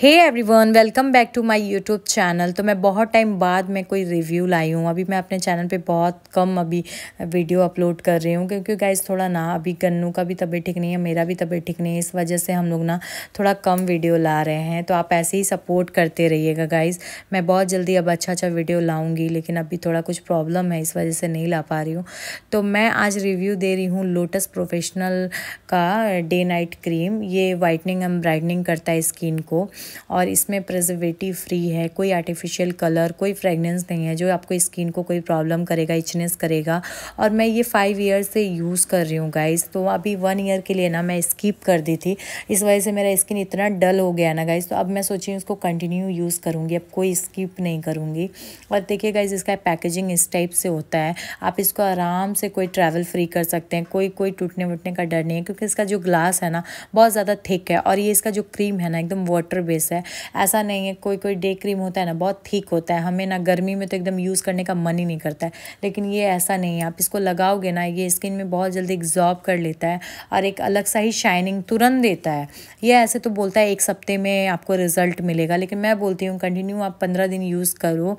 hey everyone welcome back to my YouTube channel तो मैं बहुत टाइम बाद मैं कोई रिव्यू लाई हूँ अभी मैं अपने चैनल पे बहुत कम अभी वीडियो अपलोड कर रही हूँ क्योंकि गाइज थोड़ा ना अभी गन्नू का भी तबीयत ठीक नहीं है मेरा भी तबीयत ठीक नहीं है इस वजह से हम लोग ना थोड़ा कम वीडियो ला रहे हैं तो आप ऐसे ही सपोर्ट करते रहिएगा गाइज़ मैं बहुत जल्दी अब अच्छा अच्छा वीडियो लाऊँगी लेकिन अभी थोड़ा कुछ प्रॉब्लम है इस वजह से नहीं ला पा रही हूँ तो मैं आज रिव्यू दे रही हूँ लोटस प्रोफेशनल का डे नाइट क्रीम ये वाइटनिंग एंड ब्राइटनिंग करता है स्किन को और इसमें प्रिजर्वेटिव फ्री है कोई आर्टिफिशियल कलर कोई फ्रेगनेंस नहीं है जो आपको स्किन को कोई प्रॉब्लम करेगा इचनेस करेगा और मैं ये फाइव ईयर से यूज़ कर रही हूँ गाइस तो अभी वन ईयर के लिए ना मैं स्किप कर दी थी इस वजह से मेरा स्किन इतना डल हो गया ना गाइस तो अब मैं सोची उसको कंटिन्यू यूज़ करूँगी अब कोई स्किप नहीं करूँगी और देखिए गाइज इसका पैकेजिंग इस टाइप से होता है आप इसको आराम से कोई ट्रैवल फ्री कर सकते हैं कोई कोई टूटने वूटने का डर नहीं है क्योंकि इसका जो ग्लास है ना बहुत ज़्यादा थिक है और ये इसका जो क्रीम है ना एकदम वाटर बेस्ड फेस है ऐसा नहीं है कोई कोई डे क्रीम होता है ना बहुत ठीक होता है हमें ना गर्मी में तो एकदम यूज़ करने का मन ही नहीं करता है लेकिन ये ऐसा नहीं है आप इसको लगाओगे ना ये स्किन में बहुत जल्दी एग्जॉर्ब कर लेता है और एक अलग सा ही शाइनिंग तुरंत देता है ये ऐसे तो बोलता है एक सप्ते में आपको रिज़ल्ट मिलेगा लेकिन मैं बोलती हूँ कंटिन्यू आप पंद्रह दिन यूज़ करो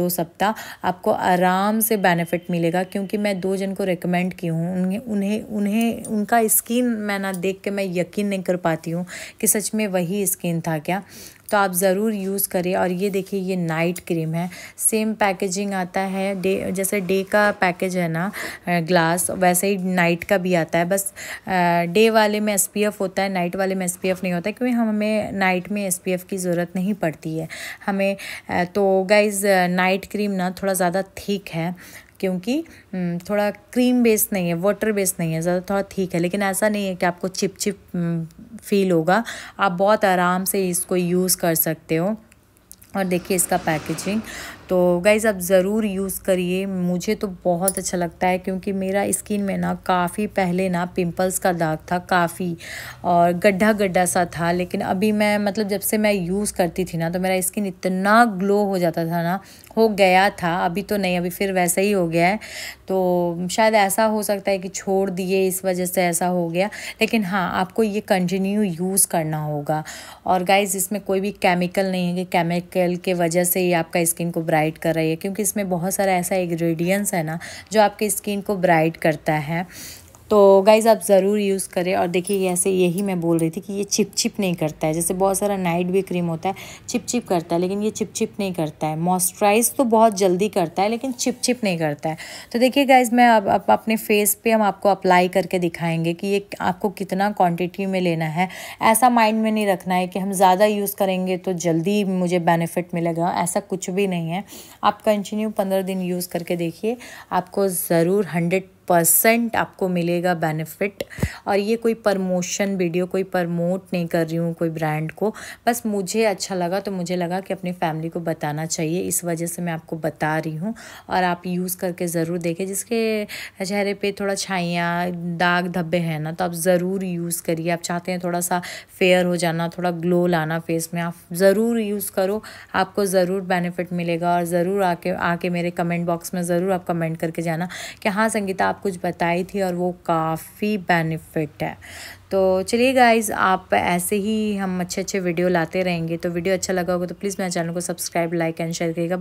दो सप्ताह आपको आराम से बेनिफिट मिलेगा क्योंकि मैं दो जन को रिकमेंड की हूँ उन्हें उन्हें उन्हें उनका स्किन मैं ना देख के मैं यकीन नहीं कर पाती हूँ कि सच में वही स्किन था क्या तो आप ज़रूर यूज़ करें और ये देखिए ये नाइट क्रीम है सेम पैकेजिंग आता है डे जैसे डे का पैकेज है ना ग्लास वैसे ही नाइट का भी आता है बस डे वाले में एस होता है नाइट वाले में एस नहीं होता क्योंकि हमें नाइट में एस की ज़रूरत नहीं पड़ती है हमें तो गाइज़ नाइट क्रीम ना थोड़ा ज़्यादा थीक है क्योंकि थोड़ा क्रीम बेस्ड नहीं है वाटर बेस्ड नहीं है ज़्यादा थोड़ा ठीक है लेकिन ऐसा नहीं है कि आपको चिप चिप फील होगा आप बहुत आराम से इसको यूज़ कर सकते हो और देखिए इसका पैकेजिंग तो गाइज़ आप ज़रूर यूज़ करिए मुझे तो बहुत अच्छा लगता है क्योंकि मेरा स्किन में ना काफ़ी पहले ना पिंपल्स का दाग था काफ़ी और गड्ढा गड्ढा सा था लेकिन अभी मैं मतलब जब से मैं यूज़ करती थी ना तो मेरा स्किन इतना ग्लो हो जाता था ना हो गया था अभी तो नहीं अभी फिर वैसा ही हो गया है तो शायद ऐसा हो सकता है कि छोड़ दिए इस वजह से ऐसा हो गया लेकिन हाँ आपको ये कंटिन्यू यूज़ करना होगा और गाइज़ इसमें कोई भी केमिकल नहीं है कि केमिकल के वजह से ही आपका स्किन को ब्राइट ब्राइट कर रही है क्योंकि इसमें बहुत सारा ऐसा इंग्रेडिएंट्स है ना जो आपकी स्किन को ब्राइट करता है तो गाइज़ आप ज़रूर यूज़ करें और देखिए ऐसे यही मैं बोल रही थी कि ये चिप चिप नहीं करता है जैसे बहुत सारा नाइट भी क्रीम होता है चिप चिप करता है लेकिन ये चिप चिप नहीं करता है मॉइस्चराइज तो बहुत जल्दी करता है लेकिन चिप चिप नहीं करता है तो देखिए गाइज़ मैं अब अप, अपने फेस पे हम आपको अप्लाई करके दिखाएंगे कि ये आपको कितना क्वान्टिटी में लेना है ऐसा माइंड में नहीं रखना है कि हम ज़्यादा यूज़ करेंगे तो जल्दी मुझे बेनिफिट मिलेगा ऐसा कुछ भी नहीं है आप कंटिन्यू पंद्रह दिन यूज़ करके देखिए आपको ज़रूर हंड्रेड परसेंट आपको मिलेगा बेनिफिट और ये कोई प्रमोशन वीडियो कोई प्रमोट नहीं कर रही हूँ कोई ब्रांड को बस मुझे अच्छा लगा तो मुझे लगा कि अपनी फैमिली को बताना चाहिए इस वजह से मैं आपको बता रही हूँ और आप यूज़ करके ज़रूर देखें जिसके चेहरे पर थोड़ा छाइयाँ दाग धब्बे हैं ना तो आप ज़रूर यूज़ करिए आप चाहते हैं थोड़ा सा फेयर हो जाना थोड़ा ग्लो लाना फेस में आप ज़रूर यूज़ करो आपको ज़रूर बेनिफिट मिलेगा और ज़रूर आके आके मेरे कमेंट बॉक्स में ज़रूर आप कमेंट करके जाना कि हाँ संगीता आप कुछ बताई थी और वो काफ़ी बेनिफिट है तो चलिए गाइज आप ऐसे ही हम अच्छे अच्छे वीडियो लाते रहेंगे तो वीडियो अच्छा लगा होगा तो प्लीज़ मेरे चैनल को सब्सक्राइब लाइक एंड शेयर करिएगा